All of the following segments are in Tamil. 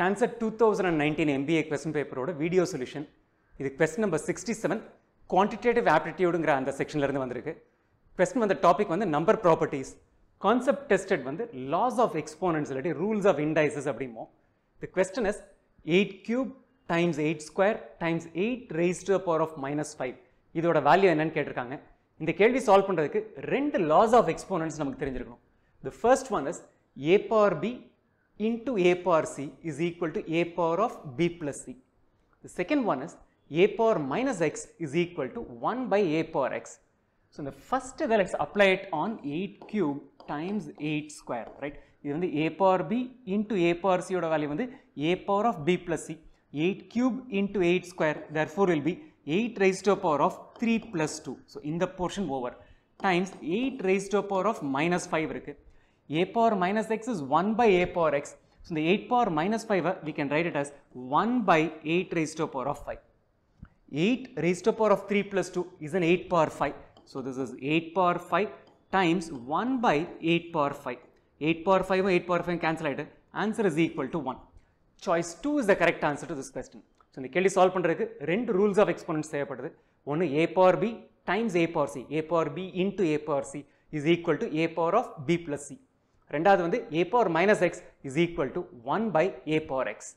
Dancer two thousand and nineteen MBA question பேப்பரோட வீடியோ சொல்யூஷன் இது question number sixty seven quantitative ஆப்டிடியூடுங்கிற அந்த செக்ஷன்லேருந்து வந்திருக்கு கொஸ்டின் வந்த டாபிக் வந்து நம்பர் ப்ராப்பர்ட்டிஸ் கான்செப்ட் டெஸ்டட் வந்து லாஸ் ஆஃப் எக்ஸ்போனன்ஸ் இல்லாட்டி ரூல்ஸ் ஆஃப் இண்டைசஸ் அப்படிமோ the question is eight cube times eight square times eight raise to power of minus five இதோட வேல்யூ என்னன்னு கேட்டிருக்காங்க இந்த கேள்வி சால்வ் பண்ணுறதுக்கு ரெண்டு லாஸ் ஆஃப் எக்ஸ்போனன்ஸ் நமக்கு தெரிஞ்சிருக்கணும் the first one is a power b into a power c is equal to a power of b plus c. The second one is a power minus x is equal to 1 by a power x. So, in the first let's apply it on 8 cube times 8 square right. இது the a power b into a power c value, value the a power of b plus c 8 cube into 8 square therefore will be 8 raised to a power of 3 plus 2. So, in the portion over times 8 raised to a power of minus 5 okay a power minus x is 1 by a power x. So, the 8 power minus 5 uh, we can write it as 1 by 8 raised to power of 5. 8 raised to power of 3 plus 2 is an 8 power 5. So, this is 8 power 5 times 1 by 8 power 5. 8 power 5 8 power 5 cancel it. answer is equal to 1. Choice 2 is the correct answer to this question. So, இந்த கேள்வி சால்வ் பண்ணுறதுக்கு ரெண்டு rules of எக்ஸ்போனன்ஸ் say ஒன்று ஏ A power B times A power C, A power B into A power C is equal to A power of B plus C. ரெண்டாவது வந்து a power minus x is equal to one by a power x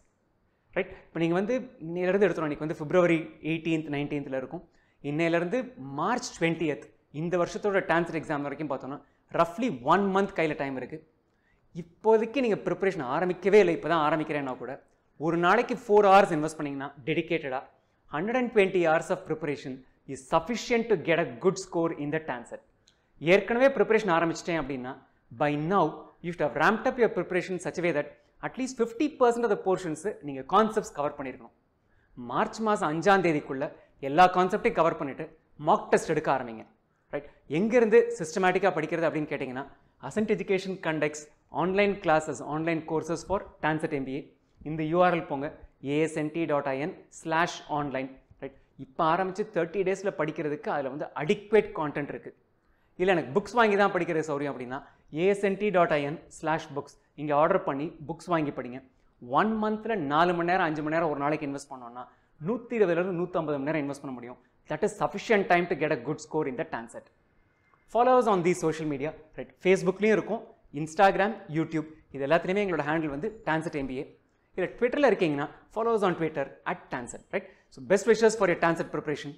right இப்போ நீங்கள் வந்து இன்னையிலேருந்து எடுத்துகிறோம் இன்றைக்கி வந்து பிப்ரவரி எயிட்டீன்த் நைன்டீன்த்தில் இருக்கும் இன்னையிலேருந்து மார்ச் டுவெண்ட்டியத் இந்த வருஷத்தோட டான்சர் எக்ஸாம் வரைக்கும் பார்த்தோன்னா ரஃப்லி ஒன் மந்த் கையில் டைம் இருக்குது இப்போதைக்கு நீங்கள் ப்ரிப்பரேஷன் ஆரம்பிக்கவே இல்லை இப்போ தான் ஆரம்பிக்கிறேன்னா கூட ஒரு நாளைக்கு ஃபோர் ஹவர்ஸ் இன்வெஸ்ட் பண்ணிங்கன்னா டெடிக்கேட்டடாக hundred and twenty hours of preparation is sufficient to get a good score in the TANCET ஏற்கனவே ப்ரிப்பரேஷன் ஆரம்பிச்சிட்டேன் அப்படின்னா by now you should have up up preparation preparation in such a fifty percent of the போர்ஷன்ஸு நீங்கள் கான்செப்ட்ஸ் கவர் பண்ணியிருக்கணும் மார்ச் மாதம் அஞ்சாம் தேதிக்குள்ளே எல்லா கான்செப்டையும் கவர் பண்ணிவிட்டு மாக் டெஸ்ட் எடுக்க ஆரம்பிங்க ரைட் எங்கேருந்து சிஸ்டமேட்டிக்காக படிக்கிறது அப்படின்னு கேட்டிங்கன்னா Ascent education conducts online classes online courses for TANCET MBA இந்த யூஆர்எல் போங்க ASNT dot IN slash online right இப்போ ஆரம்பித்து தேர்ட்டி டேஸில் படிக்கிறதுக்கு அதில் வந்து அடிக்வேட் கான்டென்ட் இருக்குது இல்லை எனக்கு புக்ஸ் வாங்கி தான் படிக்கிற சௌரியம் அப்படின்னா ASNT dot IN slash books இங்கே ஆர்டர் பண்ணி புக்ஸ் வாங்கி படிங்க ஒன் மந்தில் நாலு மணி நேரம் அஞ்சு மணி நேரம் ஒரு நாளைக்கு இன்வெஸ்ட் பண்ணோன்னா நூற்றி இருபதுலேருந்து நூற்றம்பது மணி நேரம் இன்வெஸ்ட் பண்ண முடியும் that is sufficient time to get a good score in the TANCET followers on the social media right ஃபேஸ்புக்லேயும் இருக்கும் இன்ஸ்டாகிராம் யூடியூப் இது எல்லாத்துலேயுமே எங்களோட ஹேண்டில் வந்து டான்செட் எம்பிஏ இல்லை ட்விட்டரில் இருக்கீங்கன்னா followers on Twitter at TANCET right so best wishes for your TANCET preparation